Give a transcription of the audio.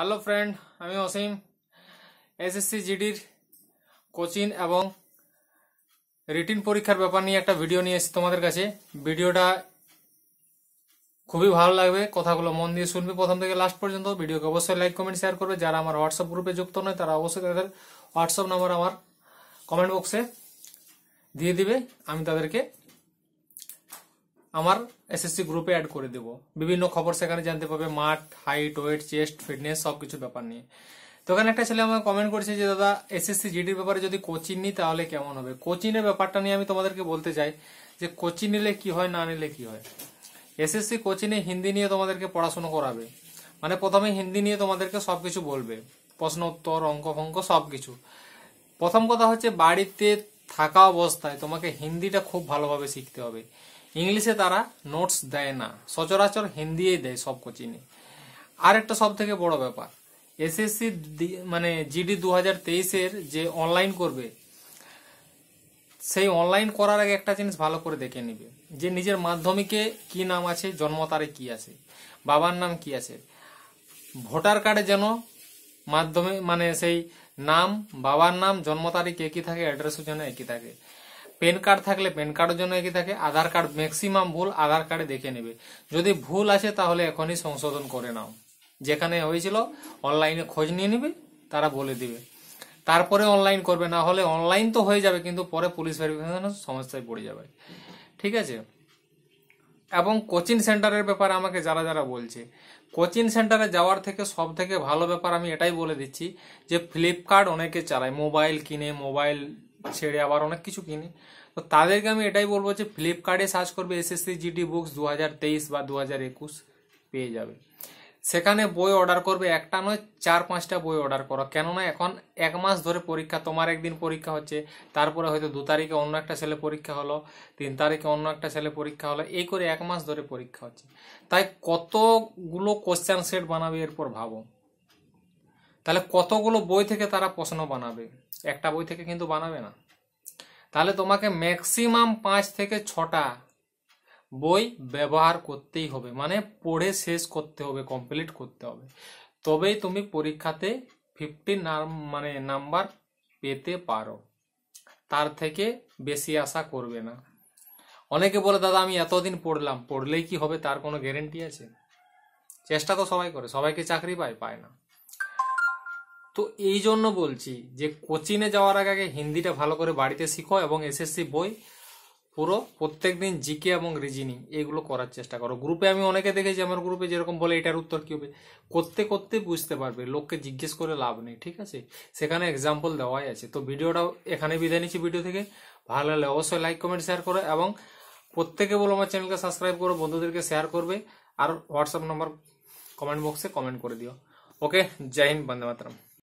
hello friend আমি Ashim SSC জিডির coaching এবং রিটিন পরীক্ষার ব্যাপার নিয়ে একটা ভিডিও নিয়ে এসেছি তোমাদের কাছে ভিডিওটা খুবই ভালো লাগবে কথাগুলো মন দিয়ে শুনবে প্রথম থেকে লাস্ট পর্যন্ত ভিডিওকে অবশ্যই লাইক কমেন্ট শেয়ার করবে যারা আমার হোয়াটসঅ্যাপ গ্রুপে যুক্ত নয় তারা অবশ্যই তাদের হোয়াটসঅ্যাপ নাম্বার আমার কমেন্ট বক্সে দিয়ে দিবে আমি তাদেরকে আমার এসএসসি গ্রুপে অ্যাড করে দেব বিভিন্ন খবর সেখানে জানতে পারবে মাঠ হাইট ওয়েট চেস্ট ফিটনেস সব কিছু ব্যাপার নিয়ে তো ওখানে একটা ছেলে আমাকে কমেন্ট করেছে যে দাদা এসএসসি জিডির ব্যাপারে যদি কোচিং নিই তাহলে কেমন হবে কোচিংয়ের ব্যাপারটা নিয়ে আমি তোমাদেরকে বলতে চাই যে কোচিং নিলে কি হয় না নিলে কি হয় এসএসসি কোচিংয়ে হিন্দি নিয়ে তোমাদেরকে পড়াশোনা করাবে মানে প্রথমে হিন্দি নিয়ে তোমাদেরকে সব কিছু বলবে প্রশ্ন উত্তর অঙ্ক ফঙ্ক সব কিছু প্রথম কথা হচ্ছে বাড়িতে থাকা অবস্থায় তোমাকে হিন্দিটা খুব ভালোভাবে শিখতে হবে ইংলিশে তারা নোটস দেয় না সচরাচর হিন্দিই দেয় সব কোচিংয়ে আর একটা সব থেকে বড় ব্যাপার এসএসসি মানে জিডি দু হাজার তেইশের যে অনলাইন করবে সেই অনলাইন করার আগে একটা জিনিস ভালো করে দেখে নিবে যে নিজের মাধ্যমিকে কি নাম আছে জন্ম তারিখ কি আছে বাবার নাম কি আছে ভোটার কার্ডে যেন মাধ্যমে মানে সেই নাম বাবার নাম জন্ম তারিখ একই থাকে অ্যাড্রেসও যেন একই থাকে প্যান কার্ড থাকলে প্যান কার্ডের জন্য একই থাকে আধার কার্ড ম্যাক্সিমাম ভুল আধার কার্ডে দেখে নেবে যদি ভুল আছে তাহলে এখনই সংশোধন করে নাও যেখানে হয়েছিল অনলাইনে খোঁজ নিয়ে নিবে তারা বলে দিবে তারপরে অনলাইন করবে না হলে অনলাইন তো হয়ে যাবে কিন্তু পরে পুলিশ ভেরিফিকেশনের সমস্যায় পড়ে যাবে ঠিক আছে এবং কোচিং সেন্টারের ব্যাপারে আমাকে যারা যারা বলছে কোচিং সেন্টারে যাওয়ার থেকে সব থেকে ভালো ব্যাপার আমি এটাই বলে দিচ্ছি যে ফ্লিপকার্ট অনেকে চালায় মোবাইল কিনে মোবাইল ছেড়ে আবার অনেক কিছু কিনি তো তাদেরকে আমি এটাই বলবো যে ফ্লিপকার্টে সার্চ করবে এসএসসি জিডি বুকস দু বা দু পেয়ে যাবে সেখানে বই অর্ডার করবে একটা নয় চার পাঁচটা বই অর্ডার করো কেননা এখন এক মাস ধরে পরীক্ষা তোমার একদিন পরীক্ষা হচ্ছে তারপরে হয়তো দু তারিখে অন্য একটা ছেলে পরীক্ষা হলো তিন তারিখে অন্য একটা ছেলে পরীক্ষা হলো এই করে এক মাস ধরে পরীক্ষা হচ্ছে তাই কতগুলো কোশ্চেন সেট বানাবে এরপর ভাবো তাহলে কতগুলো বই থেকে তারা প্রশ্ন বানাবে একটা বই থেকে কিন্তু বানাবে না তাহলে তোমাকে ম্যাক্সিমাম পাঁচ থেকে ছটা বই ব্যবহার করতেই হবে মানে পড়ে শেষ করতে হবে কমপ্লিট করতে হবে তবেই তুমি পরীক্ষাতে ফিফটি মানে নাম্বার পেতে পারো তার থেকে বেশি আশা করবে না অনেকে বলে দাদা আমি এতদিন পড়লাম পড়লেই কি হবে তার কোনো গ্যারেন্টি আছে চেষ্টা তো সবাই করে সবাইকে চাকরি পায় পায় না তো এই জন্য বলছি যে কোচিনে যাওয়ার আগে আগে হিন্দিটা ভালো করে বাড়িতে শিখো এবং এসএসসি বই পুরো প্রত্যেক দিন জিকে এবং রিজিনিং এগুলো করার চেষ্টা করো গ্রুপে আমি অনেকে দেখেছি আমার গ্রুপে যেরকম বলে এটার উত্তর কী হবে করতে করতে বুঝতে পারবে লোককে জিজ্ঞেস করে লাভ নেই ঠিক আছে সেখানে এক্সাম্পল দেওয়াই আছে তো ভিডিওটা এখানে বিদায় নিচ্ছি ভিডিও থেকে ভালো লাগলে অবশ্যই লাইক কমেন্ট শেয়ার করো এবং প্রত্যেকে বলো আমার চ্যানেলকে সাবস্ক্রাইব করো বন্ধুদেরকে শেয়ার করবে আর হোয়াটসঅ্যাপ নম্বর কমেন্ট বক্সে কমেন্ট করে দিও ওকে জয় হিন্দ বন্দে মাতরম